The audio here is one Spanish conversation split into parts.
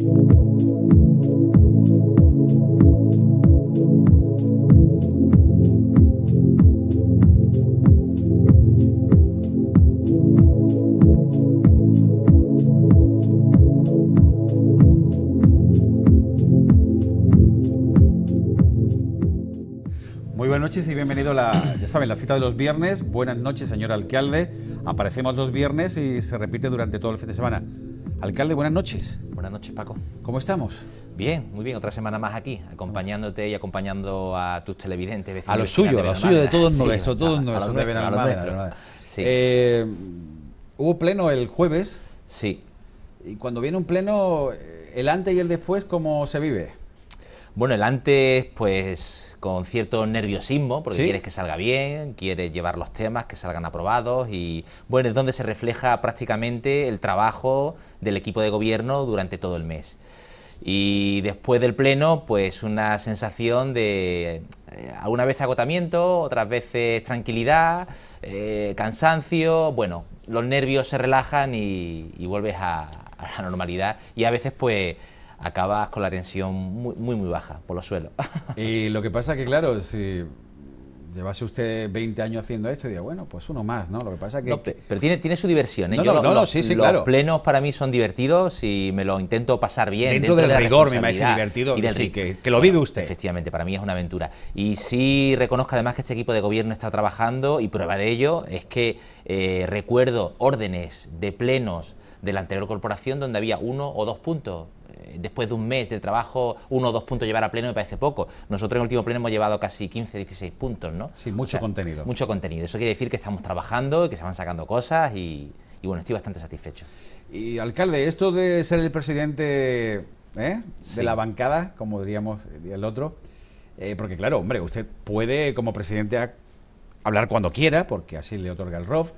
Muy buenas noches y bienvenido a la, ya saben, la cita de los viernes. Buenas noches, señor alcalde. Aparecemos los viernes y se repite durante todo el fin de semana. Alcalde, buenas noches. Buenas noches, Paco. ¿Cómo estamos? Bien, muy bien, otra semana más aquí, acompañándote y acompañando a tus televidentes. a lo suyo, a lo suyo de todos nuestros, todos eh, hubo pleno el jueves. Sí. Y cuando viene un pleno, eh, el antes y el después, ¿cómo se vive? Bueno, el antes, pues con cierto nerviosismo, porque quieres que salga bien, quieres llevar los temas, que salgan aprobados y bueno, es donde se refleja prácticamente el trabajo del equipo de gobierno durante todo el mes. Y después del pleno, pues una sensación de eh, alguna vez agotamiento, otras veces tranquilidad, eh, cansancio, bueno, los nervios se relajan y, y vuelves a, a la normalidad y a veces pues acabas con la tensión muy, muy, muy baja por los suelos. Y lo que pasa que, claro, si llevase usted 20 años haciendo esto, diría, bueno, pues uno más, ¿no? Lo que pasa que... pero tiene, tiene su diversión, ¿eh? No, no, no, los, sí, sí, los plenos para mí son divertidos y me lo intento pasar bien. Dentro, del rigor me parece divertido, sí, que, lo vive usted. Efectivamente, para mí es una aventura. Y sí reconozco además que este equipo de gobierno está trabajando y prueba de ello es que eh, recuerdo órdenes de plenos de la anterior corporación donde había uno o dos puntos eh, después de un mes de trabajo, uno o dos puntos llevar a pleno me parece poco. Nosotros en el último pleno hemos llevado casi 15, 16 puntos, ¿no? Sí, mucho contenido. Mucho contenido. Eso quiere decir que estamos trabajando, que se van sacando cosas y, bueno, estoy bastante satisfecho. Y alcalde, esto de ser el presidente ¿eh? de la bancada, como diríamos eh, el otro, porque claro, hombre, usted puede como presidente hablar cuando quiera, porque así le otorga el ROF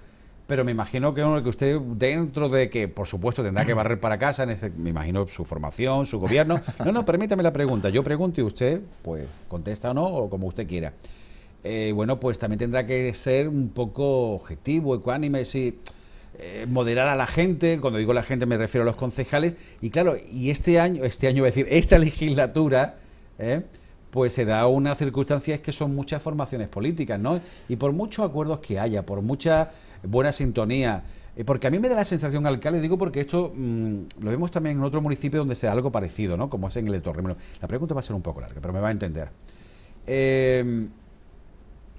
pero me imagino que, que usted, dentro de que, por supuesto, tendrá que barrer para casa, me imagino su formación, su gobierno. No, no, permítame la pregunta. Yo pregunto y usted, pues, contesta o no, o como usted quiera. Eh, bueno, pues también tendrá que ser un poco objetivo, ecuánime, sí. Eh, moderar a la gente, cuando digo la gente me refiero a los concejales, y claro, y este año, este año voy decir, esta legislatura, ¿eh? pues se da una circunstancia es que son muchas formaciones políticas, ¿no? Y por muchos acuerdos que haya, por mucha buena sintonía, eh, porque a mí me da la sensación, alcalde, digo porque esto mm, lo vemos también en otro municipio donde sea algo parecido, ¿no? Como es en el Torre. la pregunta va a ser un poco larga, pero me va a entender. Eh,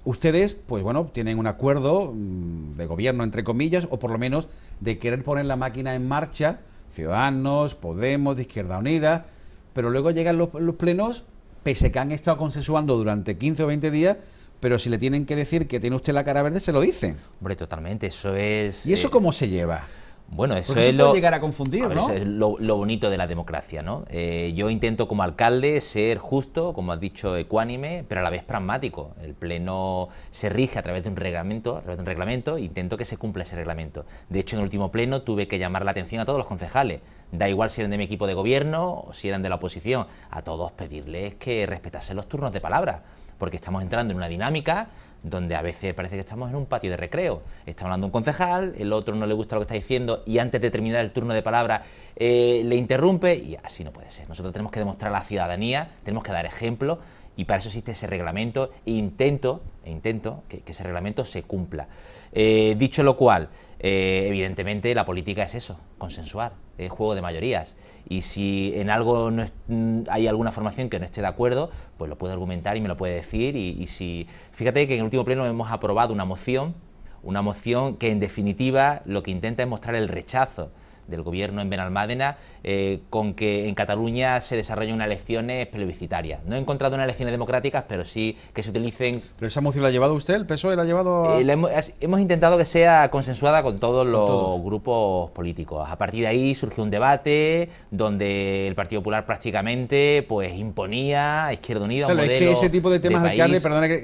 ustedes, pues bueno, tienen un acuerdo mm, de gobierno, entre comillas, o por lo menos de querer poner la máquina en marcha, Ciudadanos, Podemos, de Izquierda Unida, pero luego llegan los plenos pese que han estado consensuando durante 15 o 20 días, pero si le tienen que decir que tiene usted la cara verde, se lo dicen. Hombre, totalmente, eso es... ¿Y eso eh, cómo se lleva? Bueno, eso, es, lo, a confundir, lo, bonito de la democracia, ¿no? Eh, yo intento como alcalde ser justo, como has dicho, ecuánime, pero a la vez pragmático. El pleno se rige a través de un reglamento, a través de un reglamento, e intento que se cumpla ese reglamento. De hecho, en el último pleno tuve que llamar la atención a todos los concejales. Da igual si eran de mi equipo de gobierno o si eran de la oposición, a todos pedirles que respetasen los turnos de palabra, porque estamos entrando en una dinámica donde a veces parece que estamos en un patio de recreo. Está hablando un concejal, el otro no le gusta lo que está diciendo y antes de terminar el turno de palabra eh, le interrumpe y así no puede ser. Nosotros tenemos que demostrar a la ciudadanía, tenemos que dar ejemplo y para eso existe ese reglamento e intento, e intento que, ese reglamento se cumpla. Eh, dicho lo cual, eh, evidentemente la política es eso, consensuar, es juego de mayorías y si en algo no mm, hay alguna formación que no esté de acuerdo, pues lo puede argumentar y me lo puede decir. Y, y si fíjate que en el último pleno hemos aprobado una moción, una moción que en definitiva lo que intenta es mostrar el rechazo del gobierno en Benalmádena eh, con que en Cataluña se desarrollen unas elecciones plebiscitarias. No he encontrado unas elecciones democráticas, pero sí que se utilicen... ¿Pero esa moción la ha llevado usted? ¿El PSOE la ha llevado eh, hemos, intentado que sea consensuada con todos los grupos políticos. A partir de ahí surgió un debate donde el Partido Popular prácticamente pues imponía a Izquierda Unida claro, es que ese tipo de temas,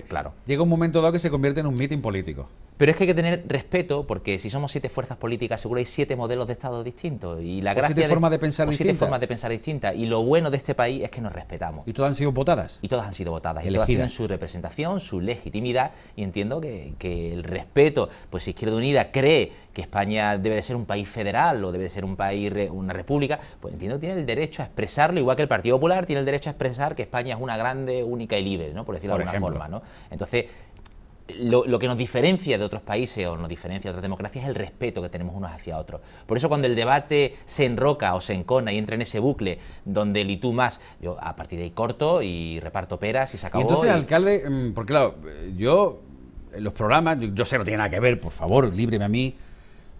Claro. Llega un momento dado que se convierte en un mitin político. Pero es que hay que tener respeto porque si somos siete fuerzas políticas, seguro hay siete modelos de Estado distinto Y la gracia siete formas de pensar distintas. formas de pensar distintas. Y lo bueno de este país es que nos respetamos. ¿Y todas han sido votadas? Y todas han sido votadas. Elegidas. Y todas tienen su representación, su legitimidad. Y entiendo que, el respeto, pues si Izquierda Unida cree que España debe de ser un país federal o debe de ser un país, una república, pues entiendo que tiene el derecho a expresarlo, igual que el Partido Popular tiene el derecho a expresar que España es una grande, única y libre, ¿no? Por decirlo de alguna forma, ¿no? Entonces, lo, que nos diferencia de otros países o nos diferencia de otras democracias es el respeto que tenemos unos hacia otros. Por eso cuando el debate se enroca o se encona y entra en ese bucle donde el y tú más, yo a partir de ahí corto y reparto peras y se Y entonces, alcalde, mm, porque claro, eh, yo eh, los programas, yo, sé sé, no tiene nada que ver, por favor, líbreme a mí,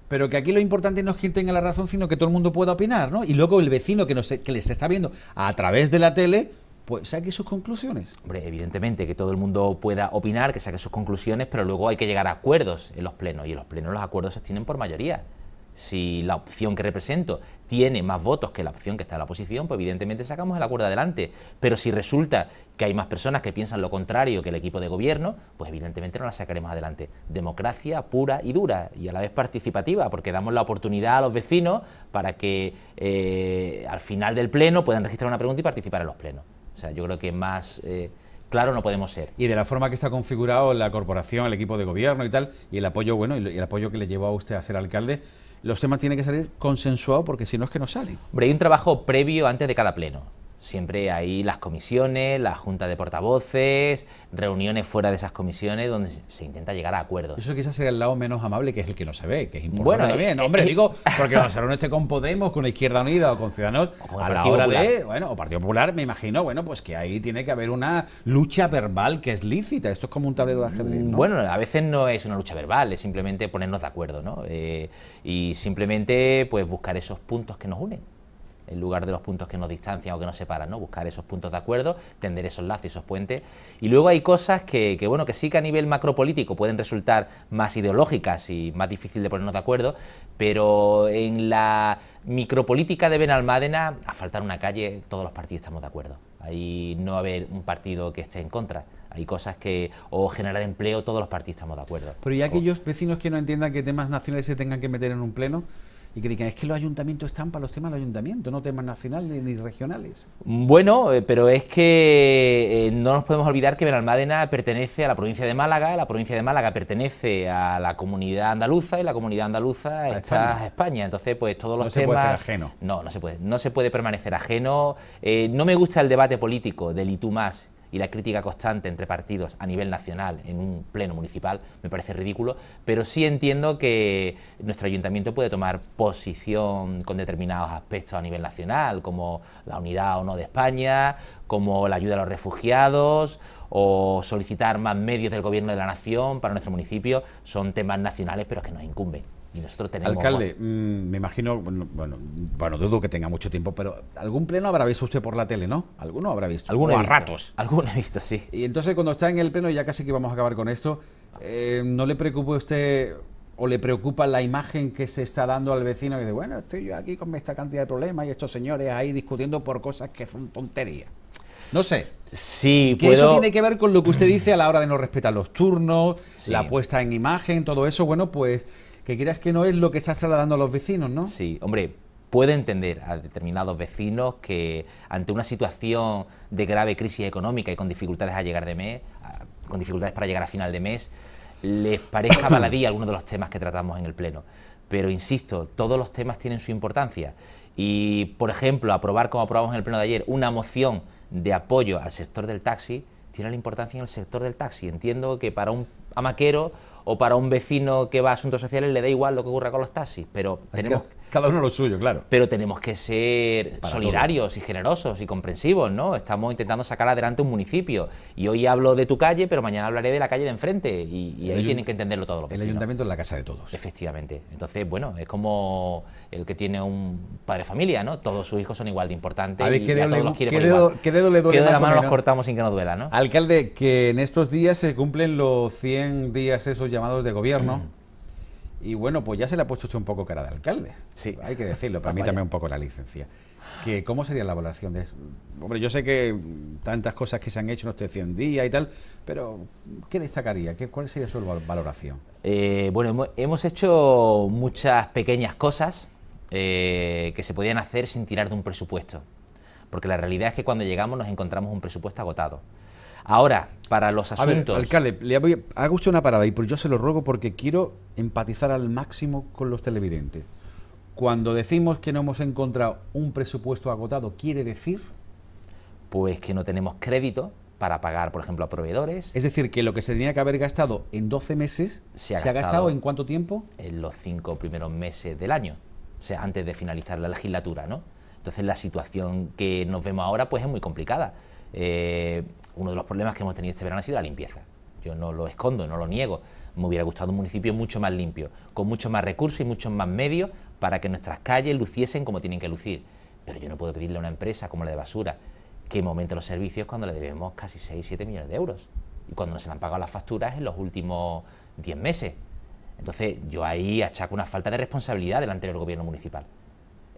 pero que aquí lo importante no es quien tenga la razón, sino que todo el mundo pueda opinar, ¿no? Y luego el vecino que, que les está viendo a través de la tele, pues saque sus conclusiones. Hombre, evidentemente, que todo el mundo pueda opinar, que saque sus conclusiones, pero luego hay que llegar a acuerdos en los plenos, y en los plenos los acuerdos se tienen por mayoría. Si la opción que represento tiene más votos que la opción que está en la oposición, pues evidentemente sacamos el acuerdo adelante. Pero si resulta que hay más personas que piensan lo contrario que el equipo de gobierno, pues evidentemente no la sacaremos adelante. Democracia pura y dura y a la vez participativa, porque damos la oportunidad a los vecinos para que eh, al final del pleno puedan registrar una pregunta y participar en los plenos. O sea, yo creo que más eh, claro no podemos ser. Y de la forma que está configurado la corporación, el equipo de gobierno y tal, y el apoyo, bueno, y el apoyo que le llevó a usted a ser alcalde, los temas tienen que salir consensuados porque si no es que no salen. Hombre, hay un trabajo previo antes de cada pleno siempre hay las comisiones, la junta de portavoces, reuniones fuera de esas comisiones donde se intenta llegar a acuerdos. Eso quizás sería el lado menos amable, que es el que no se ve, que es importante bueno, eh, Hombre, eh, digo, eh. porque cuando se reúne con Podemos, con Izquierda Unida o con Ciudadanos, a la hora de, bueno, o Partido Popular, me imagino, bueno, pues que ahí tiene que haber una lucha verbal que es lícita. Esto es como un tablero de ajedrez, Bueno, a veces no es una lucha verbal, es simplemente ponernos de acuerdo, ¿no? y simplemente, pues, buscar esos puntos que nos unen en lugar de los puntos que nos distancian o que nos separan, ¿no? Buscar esos puntos de acuerdo, tender esos lazos, esos puentes. Y luego hay cosas que, que, bueno, que sí que a nivel macropolítico pueden resultar más ideológicas y más difícil de ponernos de acuerdo, pero en la micropolítica de Benalmádena, a faltar una calle, todos los partidos estamos de acuerdo. Ahí no haber un partido que esté en contra. Hay cosas que, o generar empleo, todos los partidos estamos de acuerdo. Pero ya aquellos vecinos que no entiendan que temas nacionales se tengan que meter en un pleno, y que digan, es que los ayuntamientos están para los temas del ayuntamiento, no temas nacionales ni regionales. Mm, bueno, eh, pero es que eh, no nos podemos olvidar que Benalmádena pertenece a la provincia de Málaga, la provincia de Málaga pertenece a la comunidad andaluza y la comunidad andaluza está España. a España. Entonces, pues todos los temas... No se puede ser ajeno. No, no se puede, no se puede permanecer ajeno. Eh, no me gusta el debate político del y más y la crítica constante entre partidos a nivel nacional en un pleno municipal me parece ridículo, pero sí entiendo que nuestro ayuntamiento puede tomar posición con determinados aspectos a nivel nacional, como la unidad o no de España, como la ayuda a los refugiados o solicitar más medios del gobierno de la nación para nuestro municipio, son temas nacionales pero que nos incumben. Y nosotros tenemos... Alcalde, mm, me imagino, bueno, bueno, dudo que tenga mucho tiempo, pero algún pleno habrá visto usted por la tele, ¿no? Alguno habrá visto. Alguno a ratos. Alguno he visto, sí. Y entonces cuando está en el pleno, ya casi que vamos a acabar con esto, eh, ¿no le preocupa usted o le preocupa la imagen que se está dando al vecino y dice, bueno, estoy yo aquí con esta cantidad de problemas y estos señores ahí discutiendo por cosas que son tonterías? No sé. Sí, que eso tiene que ver con lo que usted dice a la hora de no respetar los turnos, la puesta en imagen, todo eso. Bueno, pues que creas que no es lo que estás trasladando a los vecinos, ¿no? Sí, hombre, puede entender a determinados vecinos que ante una situación de grave crisis económica y con dificultades a llegar de mes, con dificultades para llegar a final de mes, les parezca baladía alguno de los temas que tratamos en el pleno. Pero insisto, todos los temas tienen su importancia y, por ejemplo, aprobar como aprobamos en el pleno de ayer una moción de apoyo al sector del taxi tiene la importancia en el sector del taxi. Entiendo que para un amaquero o para un vecino que va a asuntos sociales le da igual lo que ocurra con los taxis, pero tenemos, cada uno lo suyo, claro. Pero tenemos que ser solidarios y generosos y comprensivos, ¿no? Estamos intentando sacar adelante un municipio. Y hoy hablo de tu calle, pero mañana hablaré de la calle de enfrente. Y, ahí tienen que entenderlo todo El ayuntamiento es la casa de todos. Efectivamente. Entonces, bueno, es como el que tiene un padre familia, ¿no? Todos sus hijos son igual de importantes. A ver, ¿qué, dedo, a todos ¿qué, dedo, le duele? ¿Qué dedo la mano nos cortamos sin que nos duela, ¿no? Alcalde, que en estos días se cumplen los 100 días esos llamados de gobierno. Mm. Y bueno, pues ya se le ha puesto usted un poco cara de alcalde. Sí. Hay que decirlo, ah, permítame un poco la licencia. Que, ¿Cómo sería la valoración de eso? Hombre, yo sé que tantas cosas que se han hecho en este 100 días y tal, pero ¿qué destacaría? ¿Qué, ¿Cuál sería su valoración? Eh, bueno, hemos hecho muchas pequeñas cosas eh, que se podían hacer sin tirar de un presupuesto. Porque la realidad es que cuando llegamos nos encontramos un presupuesto agotado. Ahora, para los asuntos. alcalde, le voy a, una parada y por yo se lo ruego porque quiero empatizar al máximo con los televidentes. Cuando decimos que no hemos encontrado un presupuesto agotado, ¿quiere decir? Pues que no tenemos crédito para pagar, por ejemplo, a proveedores. Es decir, que lo que se tenía que haber gastado en 12 meses, ¿se ha, gastado, ha gastado en cuánto tiempo? En los cinco primeros meses del año, o sea, antes de finalizar la legislatura, ¿no? Entonces la situación que nos vemos ahora pues es muy complicada. Eh, uno de los problemas que hemos tenido este verano ha sido la limpieza. Yo no lo escondo, no lo niego. Me hubiera gustado un municipio mucho más limpio, con muchos más recursos y muchos más medios para que nuestras calles luciesen como tienen que lucir. Pero yo no puedo pedirle a una empresa como la de basura que aumente los servicios cuando le debemos casi 6, 7 millones de euros y cuando no se le han pagado las facturas en los últimos 10 meses. Entonces yo ahí achaco una falta de responsabilidad del anterior gobierno municipal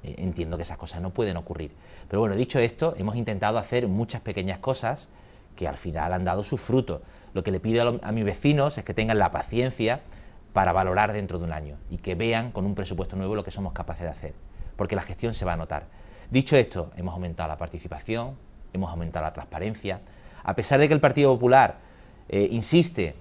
eh, entiendo que esas cosas no pueden ocurrir. Pero bueno, dicho esto, hemos intentado hacer muchas pequeñas cosas que al final han dado sus frutos. Lo que le pido a, mis vecinos es que tengan la paciencia para valorar dentro de un año y que vean con un presupuesto nuevo lo que somos capaces de hacer, porque la gestión se va a notar. Dicho esto, hemos aumentado la participación, hemos aumentado la transparencia. A pesar de que el Partido Popular eh, insiste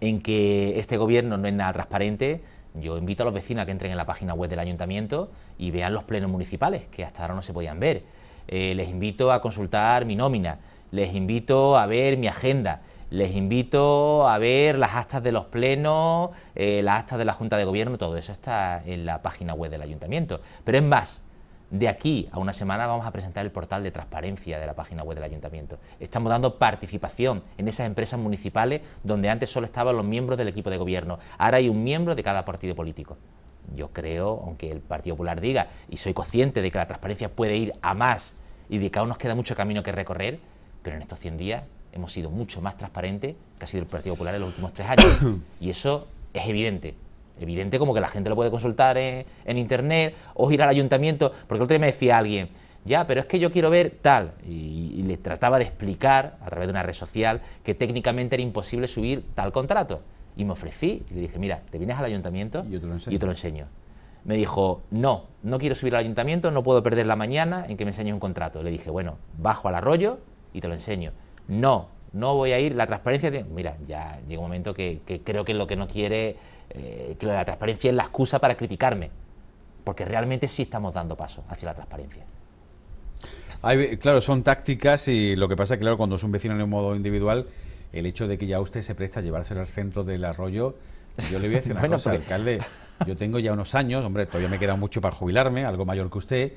en que este gobierno no es nada transparente, yo invito a los vecinos a que entren en la página web del ayuntamiento y vean los plenos municipales, que hasta ahora no se podían ver. Eh, les invito a consultar mi nómina, les invito a ver mi agenda, les invito a ver las actas de los plenos, eh, las actas de la Junta de Gobierno, todo eso está en la página web del Ayuntamiento. Pero es más, de aquí a una semana vamos a presentar el portal de transparencia de la página web del ayuntamiento. Estamos dando participación en esas empresas municipales donde antes solo estaban los miembros del equipo de gobierno. Ahora hay un miembro de cada partido político yo creo, aunque el Partido Popular diga, y soy consciente de que la transparencia puede ir a más y de que aún nos queda mucho camino que recorrer, pero en estos 100 días hemos sido mucho más transparentes que ha sido el Partido Popular en los últimos tres años. Y eso es evidente. Evidente como que la gente lo puede consultar en, Internet o ir al ayuntamiento, porque el otro día me decía alguien, ya, pero es que yo quiero ver tal. y, le trataba de explicar a través de una red social que técnicamente era imposible subir tal contrato. Y me ofrecí y le dije, mira, ¿te vienes al ayuntamiento? Y te lo enseño. Me dijo, no, no quiero subir al ayuntamiento, no puedo perder la mañana en que me enseñes un contrato. Le dije, bueno, bajo al arroyo y te lo enseño. No, no voy a ir, la transparencia... Mira, ya llega un momento que, creo que lo que no quiere, eh, que lo de la transparencia es la excusa para criticarme, porque realmente sí estamos dando paso hacia la transparencia. claro, son tácticas y lo que pasa, claro, cuando es un vecino en un modo individual el hecho de que ya usted se preste a llevárselo al centro del arroyo, yo le voy a decir una cosa, alcalde, yo tengo ya unos años, hombre, todavía me queda mucho para jubilarme, algo mayor que usted,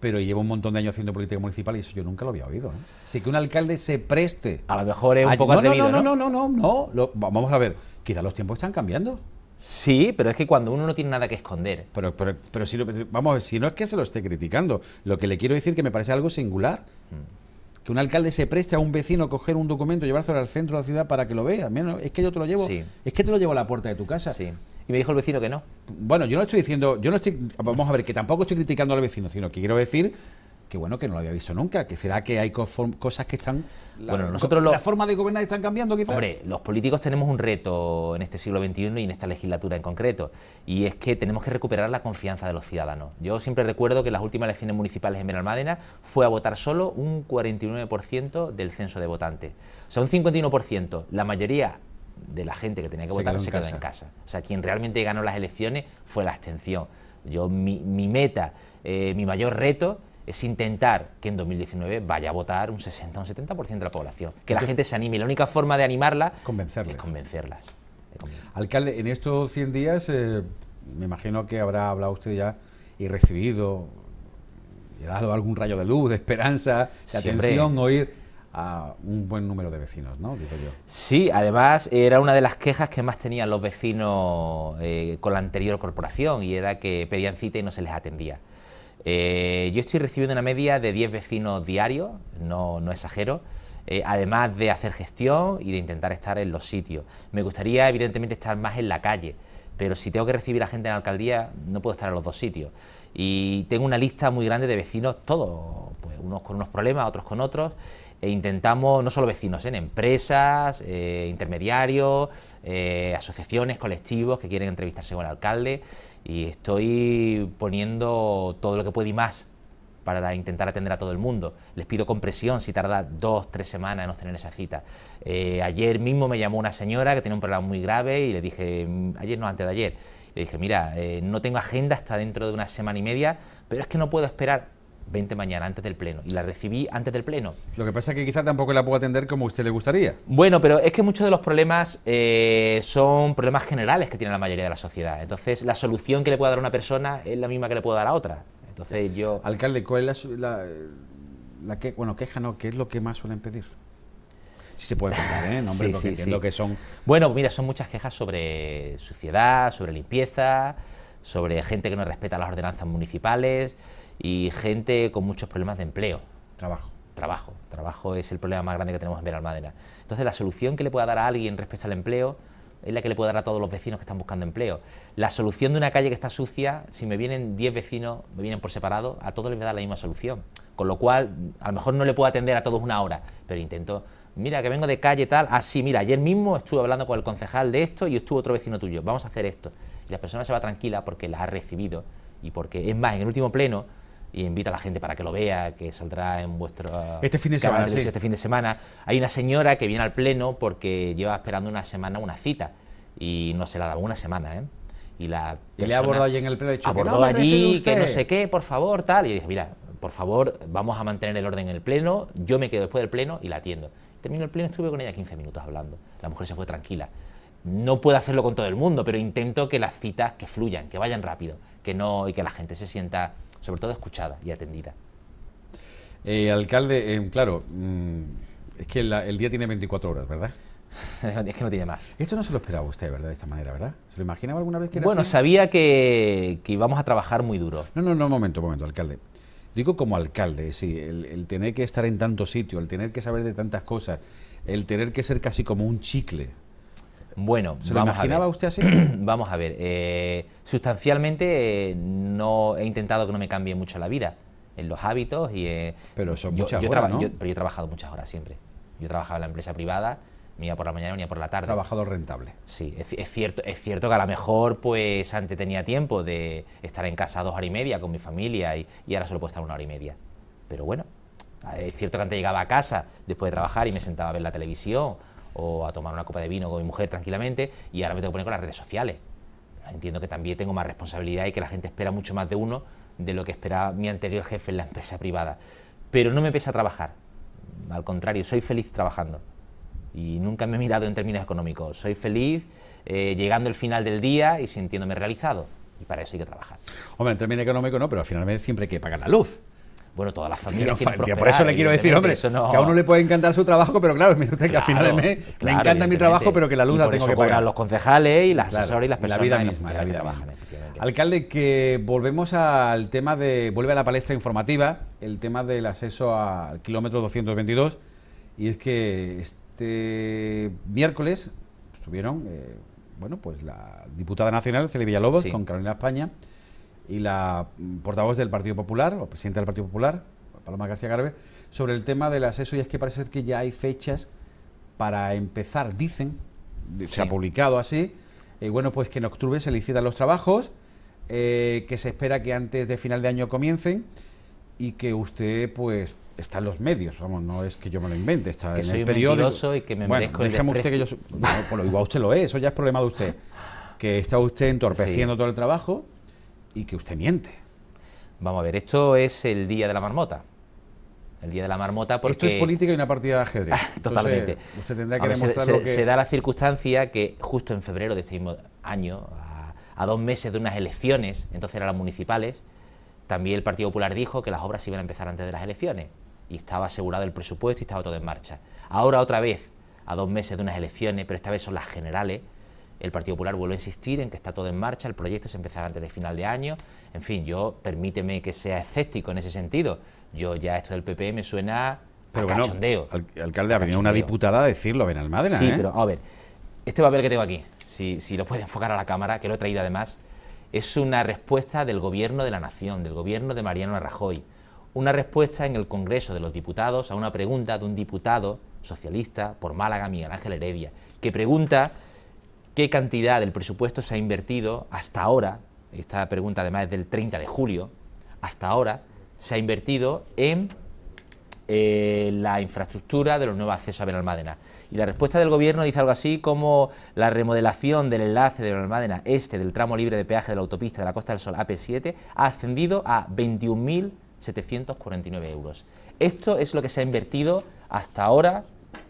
pero llevo un montón de años haciendo política municipal y eso yo nunca lo había oído. ¿eh? Así que un alcalde se preste... A lo mejor es un ah, poco no, no, no, no, no, no, no, no, vamos a ver, quizás los tiempos están cambiando. Sí, pero es que cuando uno no tiene nada que esconder. Pero, pero, si, vamos, si no es que se lo esté criticando, lo que le quiero decir que me parece algo singular. Mm que un alcalde se preste a un vecino a coger un documento y llevárselo al centro de la ciudad para que lo vea. es que yo te lo llevo, es que te lo llevo a la puerta de tu casa. Y me dijo el vecino que no. Bueno, yo no estoy diciendo, yo no estoy, vamos a ver, que tampoco estoy criticando al vecino, sino que quiero decir que bueno, que no lo había visto nunca, que será que hay cosas que están... bueno, nosotros la forma de gobernar están cambiando quizás. Hombre, los políticos tenemos un reto en este siglo XXI y en esta legislatura en concreto, y es que tenemos que recuperar la confianza de los ciudadanos. Yo siempre recuerdo que las últimas elecciones municipales en Benalmádena fue a votar solo un 49% del censo de votantes. O sea, un 51%, la mayoría de la gente que tenía que votar se quedó en casa. O sea, quien realmente ganó las elecciones fue la abstención. Yo, mi, meta, eh, mi mayor reto es intentar que en 2019 vaya a votar un 60 o un 70% de la población, que la gente se anime. La única forma de animarla es convencerlas. Alcalde, en estos 100 días eh, me imagino que habrá hablado usted ya y recibido, y dado algún rayo de luz, de esperanza, de atención, oír a un buen número de vecinos, ¿no? Sí, además era una de las quejas que más tenían los vecinos eh, con la anterior corporación y era que pedían cita y no se les atendía. Eh, yo estoy recibiendo una media de 10 vecinos diarios, no, exagero, eh, además de hacer gestión y de intentar estar en los sitios. Me gustaría, evidentemente, estar más en la calle, pero si tengo que recibir a gente en la alcaldía, no puedo estar en los dos sitios. Y tengo una lista muy grande de vecinos, todos, pues, unos con unos problemas, otros con otros, e intentamos, no solo vecinos, ¿eh? en empresas, intermediarios, asociaciones, colectivos que quieren entrevistarse con el alcalde y estoy poniendo todo lo que puedo y más para intentar atender a todo el mundo. Les pido compresión si tarda dos, tres semanas en obtener esa cita. Eh, ayer mismo me llamó una señora que tenía un problema muy grave y le dije, mm, ayer no, antes de ayer, le dije, mira, eh, no tengo agenda hasta dentro de una semana y media, pero es que no puedo esperar 20 mañana antes del pleno. Y la recibí antes del pleno. Lo que pasa es que quizá tampoco la puedo atender como usted le gustaría. Bueno, pero es que muchos de los problemas eh, son problemas generales que tiene la mayoría de la sociedad. Entonces, la solución que le pueda dar a una persona es la misma que le puedo dar a otra. Entonces, yo... Alcalde, ¿cuál es la, la, que, bueno, queja no, qué es lo que más suelen pedir? ...si se puede contar, ¿eh? hombre, que son... Bueno, mira, son muchas quejas sobre suciedad, sobre limpieza, sobre gente que no respeta las ordenanzas municipales y gente con muchos problemas de empleo. Trabajo. Trabajo. Trabajo es el problema más grande que tenemos en Benalmádena. Entonces, la solución que le pueda dar a alguien respecto al empleo es la que le puede dar a todos los vecinos que están buscando empleo. La solución de una calle que está sucia, si me vienen 10 vecinos, me vienen por separado, a todos les voy a dar la misma solución. Con lo cual, a lo mejor no le puedo atender a todos una hora, pero intento, mira, que vengo de calle tal, así, ah, mira, ayer mismo estuve hablando con el concejal de esto y estuvo otro vecino tuyo, vamos a hacer esto. Y la persona se va tranquila porque la ha recibido y porque, es más, en el último pleno, y invita a la gente para que lo vea, que saldrá en vuestro... Este fin de semana, Este fin de semana. Hay una señora que viene al pleno porque lleva esperando una semana una cita y no se la daba una semana, ¿eh? Y, la y le abordado allí en el pleno, dicho, abordó que no que no sé qué, por favor, tal. Y dije, mira, por favor, vamos a mantener el orden en el pleno, yo me quedo después del pleno y la atiendo. Termino el pleno, estuve con ella 15 minutos hablando. La mujer se fue tranquila. No puedo hacerlo con todo el mundo, pero intento que las citas que fluyan, que vayan rápido, que no y que la gente se sienta sobre todo escuchada y atendida. Eh, alcalde, eh, claro, mm, es que el día tiene 24 horas, ¿verdad? es que no tiene más. Esto no se lo esperaba usted, ¿verdad? De esta manera, ¿verdad? ¿Se lo imaginaba alguna vez que era Bueno, sabía que, íbamos a trabajar muy duro. No, no, no, un momento, un momento, alcalde. Digo como alcalde, sí, el, tener que estar en tanto sitio, el tener que saber de tantas cosas, el tener que ser casi como un chicle, bueno, ¿se imaginaba usted así? vamos a ver, eh, sustancialmente eh, no he intentado que no me cambie mucho la vida, en los hábitos pero yo, he trabajado muchas horas siempre. Yo trabajaba en la empresa privada, ni por la mañana ni por la tarde. Trabajador rentable. Sí, es, cierto, es cierto que a lo mejor pues antes tenía tiempo de estar en casa dos horas y media con mi familia y, y ahora solo puedo estar una hora y media. Pero bueno, es cierto que antes llegaba a casa después de trabajar y me sentaba a ver la televisión o a tomar una copa de vino con mi mujer tranquilamente y ahora me tengo que poner con las redes sociales. Entiendo que también tengo más responsabilidad y que la gente espera mucho más de uno de lo que esperaba mi anterior jefe en la empresa privada. Pero no me pesa trabajar. Al contrario, soy feliz trabajando. Y nunca me he mirado en términos económicos. Soy feliz eh, llegando al final del día y sintiéndome realizado. Y para eso hay que trabajar. Hombre, en términos económicos no, pero al final siempre hay que pagar la luz bueno, todas las familias. por eso le quiero decir, hombre, que a uno le puede encantar su trabajo, pero claro, mire que final de mes me encanta mi trabajo, pero que la luz tengo que pagar. Los concejales y las y las personas. la vida misma, la vida baja... Alcalde, que volvemos al tema de. vuelve a la palestra informativa, el tema del acceso al kilómetro 222, y es que este miércoles estuvieron, eh, bueno, pues la diputada nacional, Celia Villalobos, con Carolina España y la portavoz del Partido Popular, o presidenta del Partido Popular, Paloma García Garve, sobre el tema del acceso y es que parece ser que ya hay fechas para empezar, dicen, se ha publicado así, y eh, bueno, pues que en octubre se licitan los trabajos, eh, que se espera que antes de final de año comiencen y que usted, pues, está en los medios, vamos, no es que yo me lo invente, está en el periódico. que bueno, usted que yo... Pues igual usted lo es, eso ya es problema de usted, que está usted entorpeciendo todo el trabajo y que usted miente. Vamos a ver, esto es el día de la marmota. El día de la marmota porque... Esto es política y una partida de ajedrez. Ah, totalmente. usted tendrá que demostrar se, lo que... Se da la circunstancia que justo en febrero de este mismo año, a, dos meses de unas elecciones, entonces eran las municipales, también el Partido Popular dijo que las obras iban a empezar antes de las elecciones y estaba asegurado el presupuesto y estaba todo en marcha. Ahora otra vez, a dos meses de unas elecciones, pero esta vez son las generales, el Partido Popular vuelve a insistir en que está todo en marcha, el proyecto se empezará antes de final de año. En fin, yo permíteme que sea escéptico en ese sentido. Yo ya esto del PP e me suena pero bueno, cachondeo. alcalde, ha venido una diputada a decirlo, Benalmádena. Sí, ¿eh? pero a ver, este papel que tengo aquí, si, si lo puede enfocar a la cámara, que lo he traído además, es una respuesta del gobierno de la nación, del gobierno de Mariano Rajoy. Una respuesta en el Congreso de los Diputados a una pregunta de un diputado socialista por Málaga, Miguel Ángel Heredia, que pregunta qué cantidad del presupuesto se ha invertido hasta ahora, esta pregunta además es del 30 de julio, hasta ahora se ha invertido en eh, la infraestructura de los nuevos accesos a Benalmádena. Y la respuesta del gobierno dice algo así como la remodelación del enlace de Benalmádena este del tramo libre de peaje de la autopista de la Costa del Sol AP7 ha ascendido a 21.749 euros. Esto es lo que se ha invertido hasta ahora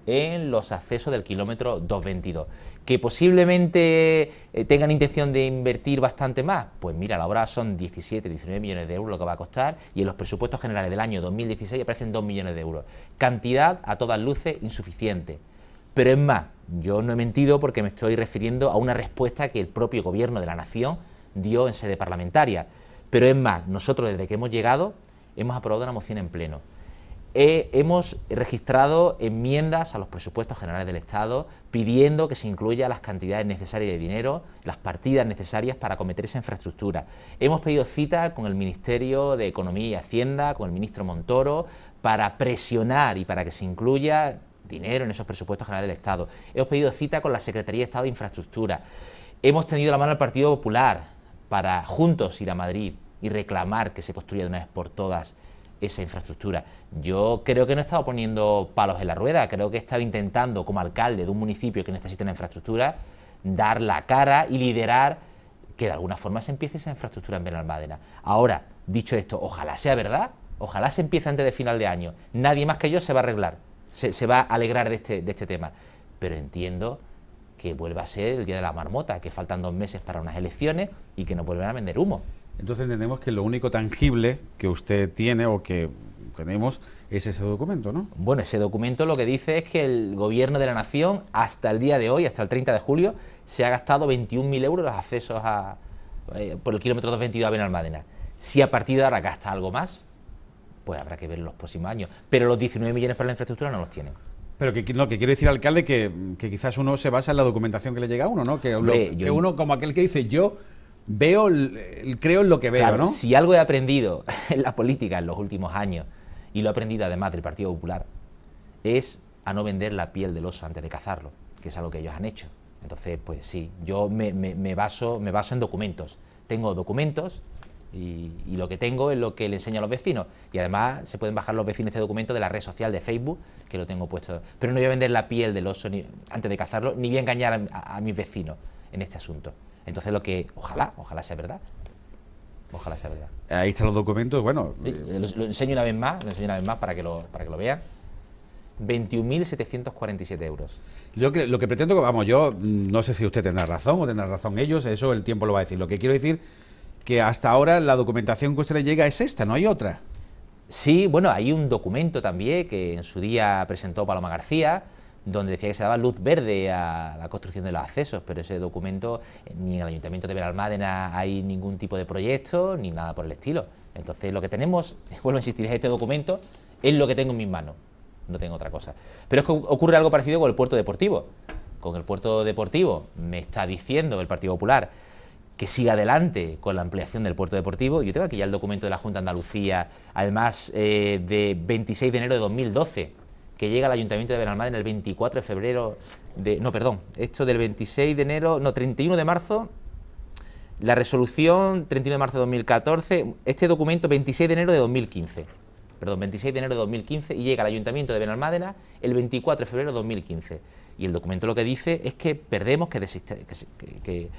en los accesos del kilómetro 222. ¿Que posiblemente eh, tengan intención de invertir bastante más? Pues mira, la obra son 17, 19 millones de euros lo que va a costar y en los presupuestos generales del año 2016 aparecen 2 millones de euros. Cantidad a todas luces insuficiente. Pero es más, yo no he mentido porque me estoy refiriendo a una respuesta que el propio gobierno de la nación dio en sede parlamentaria. Pero es más, nosotros desde que hemos llegado hemos aprobado una moción en pleno eh, hemos registrado enmiendas a los presupuestos generales del Estado pidiendo que se incluya las cantidades necesarias de dinero, las partidas necesarias para acometer esa infraestructura. Hemos pedido cita con el Ministerio de Economía y Hacienda, con el ministro Montoro, para presionar y para que se incluya dinero en esos presupuestos generales del Estado. Hemos pedido cita con la Secretaría de Estado de Infraestructura. Hemos tenido la mano al Partido Popular para juntos ir a Madrid y reclamar que se construya de una vez por todas esa infraestructura. Yo creo que no he estado poniendo palos en la rueda, creo que he estado intentando, como alcalde de un municipio que necesita una infraestructura, dar la cara y liderar que de alguna forma se empiece esa infraestructura en Benalmádena. Ahora, dicho esto, ojalá sea verdad, ojalá se empiece antes de final de año. Nadie más que yo se va a arreglar, se, va a alegrar de este, de este tema. Pero entiendo que vuelva a ser el día de la marmota, que faltan dos meses para unas elecciones y que nos vuelvan a vender humo. Entonces entendemos que lo único tangible que usted tiene o que tenemos es ese documento, ¿no? Bueno, ese documento lo que dice es que el Gobierno de la Nación, hasta el día de hoy, hasta el 30 de julio, se ha gastado 21.000 euros los accesos a, eh, por el kilómetro 22 a Benalmádena. Si a partir de ahora gasta algo más, pues habrá que ver en los próximos años. Pero los 19 millones para la infraestructura no los tienen. Pero que, no, que quiero decir, alcalde, que, que quizás uno se basa en la documentación que le llega a uno, ¿no? Que, uno, como aquel que dice, yo veo, creo en lo que veo, ¿no? Si algo he aprendido en la política en los últimos años, y lo he aprendido además del Partido Popular, es a no vender la piel del oso antes de cazarlo, que es algo que ellos han hecho. Entonces, pues sí, yo me, me, baso, me baso en documentos. Tengo documentos y, lo que tengo es lo que le enseño a los vecinos. Y además se pueden bajar los vecinos este documento de la red social de Facebook, que lo tengo puesto. Pero no voy a vender la piel del oso ni, antes de cazarlo, ni voy a engañar a mis vecinos en este asunto. Entonces lo que, ojalá, ojalá sea verdad, ojalá sea verdad. Ahí están los documentos, bueno... Eh, lo, enseño una vez más, lo enseño una vez más para que lo, para que lo vean. 21.747 euros. Yo que, lo que pretendo, que vamos, yo mm, no sé si usted tendrá razón o tendrá razón ellos, eso el tiempo lo va a decir. Lo que quiero decir que hasta ahora la documentación que usted le llega es esta, no hay otra. Sí, bueno, hay un documento también que en su día presentó Paloma García, donde decía que se daba luz verde a la construcción de los accesos, pero ese documento eh, ni en el Ayuntamiento de Benalmádena hay ningún tipo de proyecto ni nada por el estilo. Entonces lo que tenemos, vuelvo a insistir, es este documento, es lo que tengo en mis manos, no tengo otra cosa. Pero es que ocurre algo parecido con el puerto deportivo. Con el puerto deportivo me está diciendo el Partido Popular que siga adelante con la ampliación del puerto deportivo. Yo tengo aquí ya el documento de la Junta de Andalucía, además eh, de 26 de enero de 2012 que llega al Ayuntamiento de Benalmádena el 24 de febrero, de, no, perdón, esto del 26 de enero, no, 31 de marzo, la resolución 31 de marzo de 2014, este documento 26 de enero de 2015, perdón, 26 de enero de 2015 y llega al Ayuntamiento de Benalmádena el 24 de febrero de 2015. Y el documento lo que dice es que perdemos, que, desiste, que,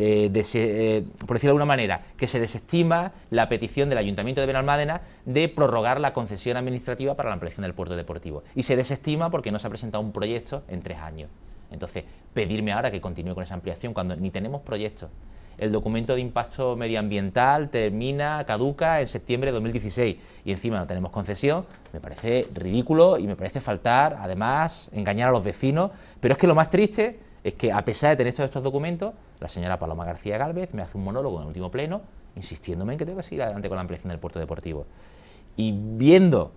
eh, eh, por decirlo de alguna manera, que se desestima la petición del Ayuntamiento de Benalmádena de prorrogar la concesión administrativa para la ampliación del puerto deportivo. Y se desestima porque no se ha presentado un proyecto en tres años. Entonces, pedirme ahora que continúe con esa ampliación cuando ni tenemos proyectos. El documento de impacto medioambiental termina, caduca en septiembre de 2016 y encima no tenemos concesión, me parece ridículo y me parece faltar, además, engañar a los vecinos. Pero es que lo más triste es que a pesar de tener todos estos documentos, la señora Paloma García Galvez me hace un monólogo en el último pleno, insistiéndome en que tengo que seguir adelante con la ampliación del puerto deportivo. Y viendo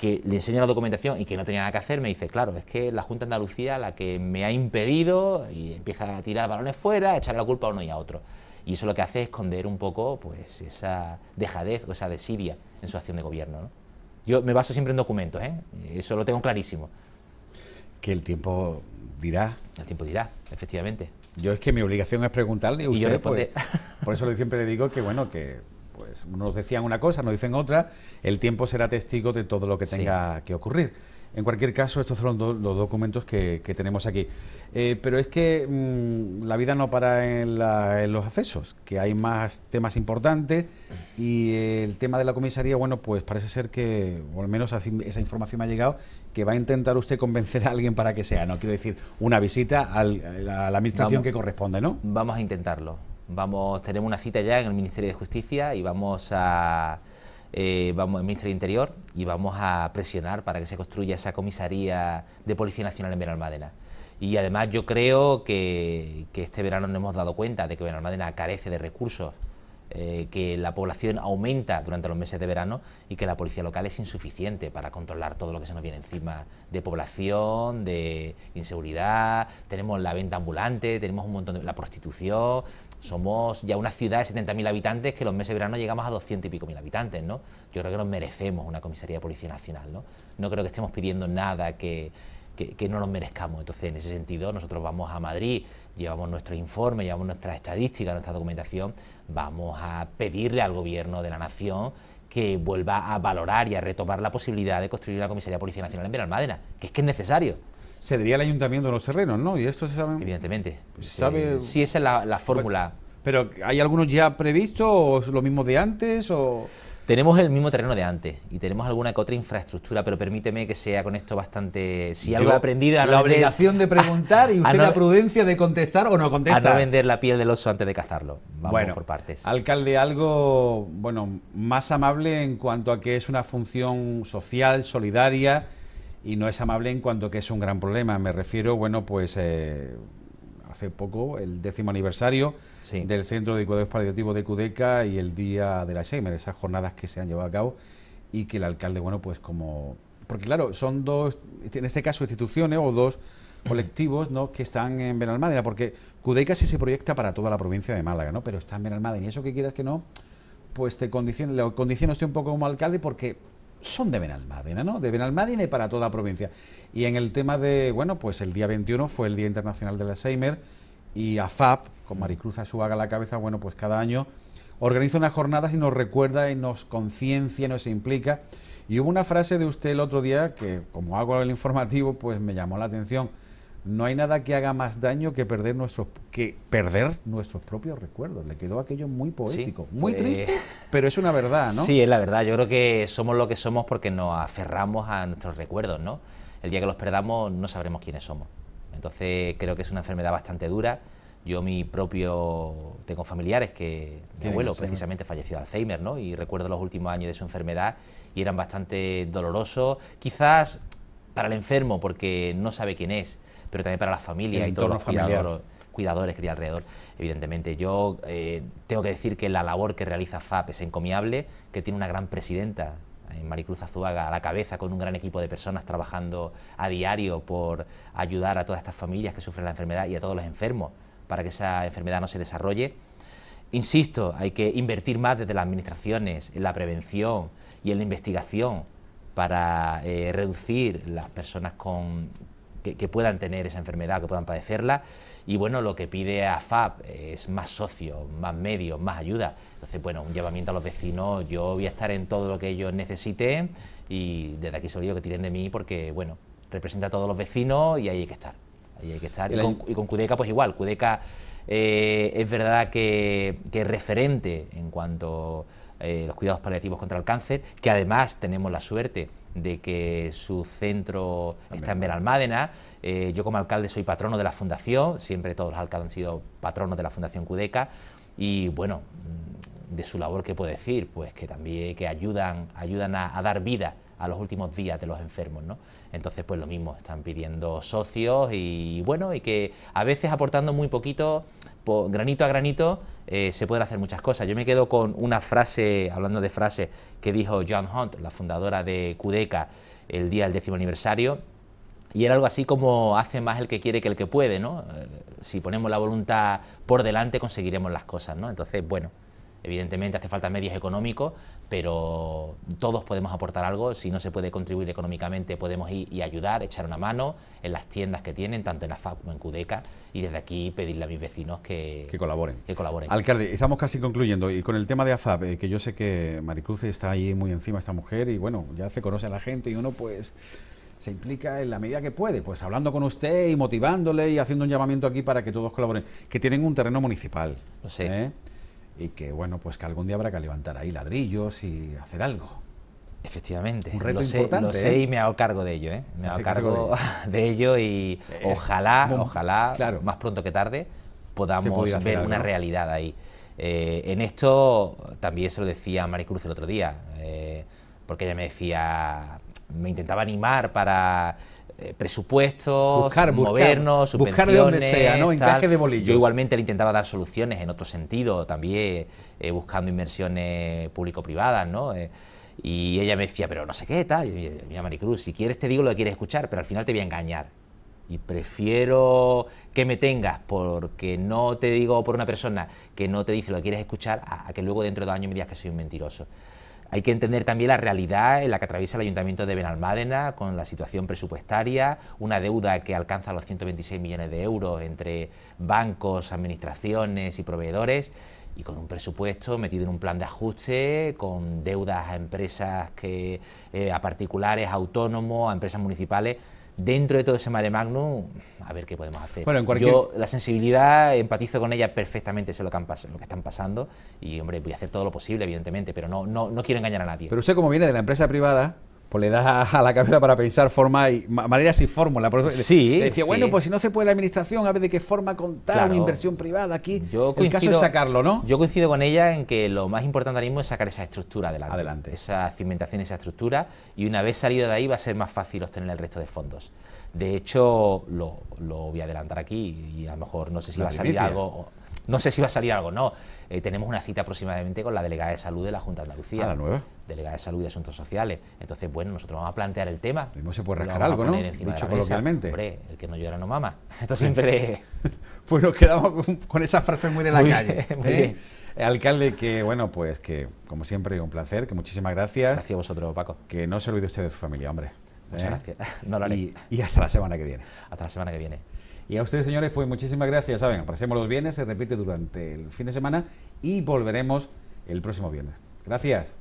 que le enseño la documentación y que no tenía nada que hacer, me dice, claro, es que la Junta de Andalucía la que me ha impedido y empieza a tirar balones fuera, a echar la culpa a uno y a otro. Y eso lo que hace es esconder un poco pues, esa dejadez o esa desidia en su acción de gobierno. Yo me baso siempre en documentos, ¿eh? eso lo tengo clarísimo. Que el tiempo dirá. El tiempo dirá, efectivamente. Yo es que mi obligación es preguntarle a usted. Y pues, por eso siempre le digo que, bueno, que pues nos decían una cosa, nos dicen otra, el tiempo será testigo de todo lo que tenga que ocurrir. En cualquier caso, estos son los, documentos que, tenemos aquí. Eh, pero es que mm, la vida no para en, los accesos, que hay más temas importantes y el tema de la comisaría, bueno, pues parece ser que, o al menos esa información me ha llegado, que va a intentar usted convencer a alguien para que sea, no quiero decir una visita a la administración que corresponde, ¿no? Vamos a intentarlo tenemos una cita ya en el Ministerio de Justicia y vamos a eh, vamos, al Ministerio de Interior y vamos a presionar para que se construya esa comisaría de Policía Nacional en Benalmádena. Y además yo creo que, este verano nos hemos dado cuenta de que Benalmádena carece de recursos eh, que la población aumenta durante los meses de verano y que la policía local es insuficiente para controlar todo lo que se nos viene encima de población, de inseguridad, tenemos la venta ambulante, tenemos un montón de la prostitución, somos ya una ciudad de 70.000 habitantes que los meses de verano llegamos a 200 y pico mil habitantes, ¿no? Yo creo que nos merecemos una comisaría de policía nacional, ¿no? No creo que estemos pidiendo nada que, que, no nos merezcamos. Entonces, en ese sentido, nosotros vamos a Madrid, llevamos nuestro informe, llevamos nuestras estadísticas... nuestra documentación vamos a pedirle al Gobierno de la Nación que vuelva a valorar y a retomar la posibilidad de construir una comisaría de Policía Nacional en Benalmádena, que es que es necesario. Se diría el ayuntamiento de los terrenos, ¿no? Y esto se sabe... Evidentemente. Si pues eh, esa es la, pues, fórmula. Pero, hay algunos ya previstos o es lo mismo de antes o...? Tenemos el mismo terreno de antes y tenemos alguna que otra infraestructura, pero permíteme que sea con esto bastante. Si algo aprendido. la obligación de preguntar y usted la prudencia de contestar o no contestar. A no vender la piel del oso antes de cazarlo. Vamos bueno, por partes. Alcalde, algo bueno más amable en cuanto a que es una función social, solidaria y no es amable en cuanto a que es un gran problema. Me refiero, bueno, pues. Eh, hace poco, el décimo aniversario del Centro de Cuidados Paliativos de Cudeca y el Día de la Alzheimer, esas jornadas que se han llevado a cabo y que el alcalde, bueno, pues como... Porque claro, son dos, en este caso instituciones o dos colectivos ¿no? que están en Benalmádena, porque Cudeca sí se proyecta para toda la provincia de Málaga, ¿no? pero está en Benalmádena y eso que quieras que no, pues te condiciona, lo condiciona usted un poco como alcalde porque son de Benalmádena, ¿no? De Benalmádena y para toda la provincia. Y en el tema de, bueno, pues el día 21 fue el Día Internacional del Alzheimer y AFAP, con Maricruz su a la cabeza, bueno, pues cada año organiza unas jornadas y nos recuerda y nos conciencia, nos implica. Y hubo una frase de usted el otro día que, como hago el informativo, pues me llamó la atención no hay nada que haga más daño que perder nuestros que perder nuestros propios recuerdos. Le quedó aquello muy poético, muy pues triste, pero es una verdad, ¿no? Sí, es la verdad. Yo creo que somos lo que somos porque nos aferramos a nuestros recuerdos, ¿no? El día que los perdamos no sabremos quiénes somos. Entonces creo que es una enfermedad bastante dura. Yo mi propio tengo familiares que mi abuelo precisamente falleció de Alzheimer, ¿no? Y recuerdo los últimos años de su enfermedad y eran bastante dolorosos. Quizás para el enfermo porque no sabe quién es pero también para la familia y todos los cuidadores que hay alrededor, evidentemente. Yo eh, tengo que decir que la labor que realiza FAP es encomiable, que tiene una gran presidenta, en eh, Maricruz Azuaga a la cabeza con un gran equipo de personas trabajando a diario por ayudar a todas estas familias que sufren la enfermedad y a todos los enfermos para que esa enfermedad no se desarrolle. Insisto, hay que invertir más desde las administraciones en la prevención y en la investigación para eh, reducir las personas con, que, puedan tener esa enfermedad, que puedan padecerla. Y bueno, lo que pide a es más socios, más medios, más ayuda. Entonces, bueno, un llamamiento a los vecinos, yo voy a estar en todo lo que ellos necesiten y desde aquí se lo digo que tiren de mí porque, bueno, representa a todos los vecinos y ahí hay que estar. estar. Y con, Cudeca, pues igual, Cudeca eh, es verdad que, es referente en cuanto a eh, los cuidados paliativos contra el cáncer, que además tenemos la suerte de que su centro está en Benalmádena. Eh, yo como alcalde soy patrono de la fundación, siempre todos los alcaldes han sido patronos de la fundación Cudeca y bueno, mm, de su labor, ¿qué puedo decir? Pues que también que ayudan, ayudan a dar vida a los últimos días de los enfermos. Entonces, pues lo mismo, están pidiendo socios y bueno, y que a veces aportando muy poquito, granito a granito, eh, se pueden hacer muchas cosas. Yo me quedo con una frase, hablando de frases, que dijo John Hunt, la fundadora de Cudeca, el día del décimo aniversario, y era algo así como hace más el que quiere que el que puede, ¿no? Eh, si ponemos la voluntad por delante conseguiremos las cosas, Entonces, bueno, evidentemente hace falta medios económicos, pero todos podemos aportar algo, si no se puede contribuir económicamente podemos ir y ayudar, echar una mano en las tiendas que tienen, tanto en la como en Cudeca, y desde aquí pedirle a mis vecinos que, colaboren. Alcalde, estamos casi concluyendo, y con el tema de AFAP, eh, que yo sé que Maricruz está ahí muy encima esta mujer, y bueno, ya se conoce a la gente y uno pues se implica en la medida que puede, pues hablando con usted y motivándole y haciendo un llamamiento aquí para que todos colaboren, que tienen un terreno municipal. Lo sé. ¿eh? y que bueno, pues que algún día habrá que levantar ahí ladrillos y hacer algo. Efectivamente, un reto importante, lo sé y ¿eh? me hago cargo de ello, ¿eh? me hago cargo, de ello, y ojalá, ojalá, más pronto que tarde, podamos ver una realidad ahí. Eh, en esto también se lo decía a Maricruz el otro día, eh, porque ella me decía, me intentaba animar para eh, presupuestos, buscar, movernos, de donde sea, ¿no? de bolillos. Yo igualmente le intentaba dar soluciones en otro sentido, también eh, buscando inversiones público-privadas, ¿no? Eh, y ella me decía, pero no sé qué, tal. Y mira, Maricruz, si quieres te digo lo que quieres escuchar, pero al final te voy a engañar. Y prefiero que me tengas porque no te digo por una persona que no te dice lo que quieres escuchar a, a que luego dentro de dos años me digas que soy un mentiroso. Hay que entender también la realidad en la que atraviesa el Ayuntamiento de Benalmádena con la situación presupuestaria, una deuda que alcanza los 126 millones de euros entre bancos, administraciones y proveedores y con un presupuesto metido en un plan de ajuste, con deudas a empresas que, eh, a particulares, a autónomos, a empresas municipales dentro de todo ese mare magnum, a ver qué podemos hacer. Bueno, en Yo la sensibilidad empatizo con ella perfectamente, sé lo que, lo que están pasando y, hombre, voy a hacer todo lo posible, evidentemente, pero no, no, no quiero engañar a nadie. Pero usted, como viene de la empresa privada, pues le das a la cabeza para pensar forma y maneras y fórmulas. Sí, le decía, bueno, pues si no se puede la administración, a ver de qué forma contar una inversión privada aquí. Yo caso es sacarlo, ¿no? Yo coincido con ella en que lo más importante ahora mismo es sacar esa estructura adelante. Adelante. Esa cimentación, esa estructura, y una vez salido de ahí va a ser más fácil obtener el resto de fondos. De hecho, lo, voy a adelantar aquí y a lo mejor no sé si va a salir algo no sé si va a salir algo, no. Eh, tenemos una cita aproximadamente con la delegada de salud de la Junta de Andalucía. la nueva? Delegada de salud y asuntos sociales. Entonces, bueno, nosotros vamos a plantear el tema. Mismo se puede rascar algo, ¿no? Dicho coloquialmente. Hombre, el que no llora no mama. Esto siempre. pues nos quedamos con, esa esas frases muy de la calle. muy ¿eh? bien. Eh, alcalde, que bueno, pues que como siempre, un placer, que muchísimas gracias. Gracias a vosotros, Paco. Que no se olvide usted de su familia, hombre. Muchas gracias. y hasta la semana que viene. Hasta la semana que viene. Y a ustedes, señores, pues muchísimas gracias. Saben, aparecemos los viernes, se repite durante el fin de semana y volveremos el próximo viernes. Gracias.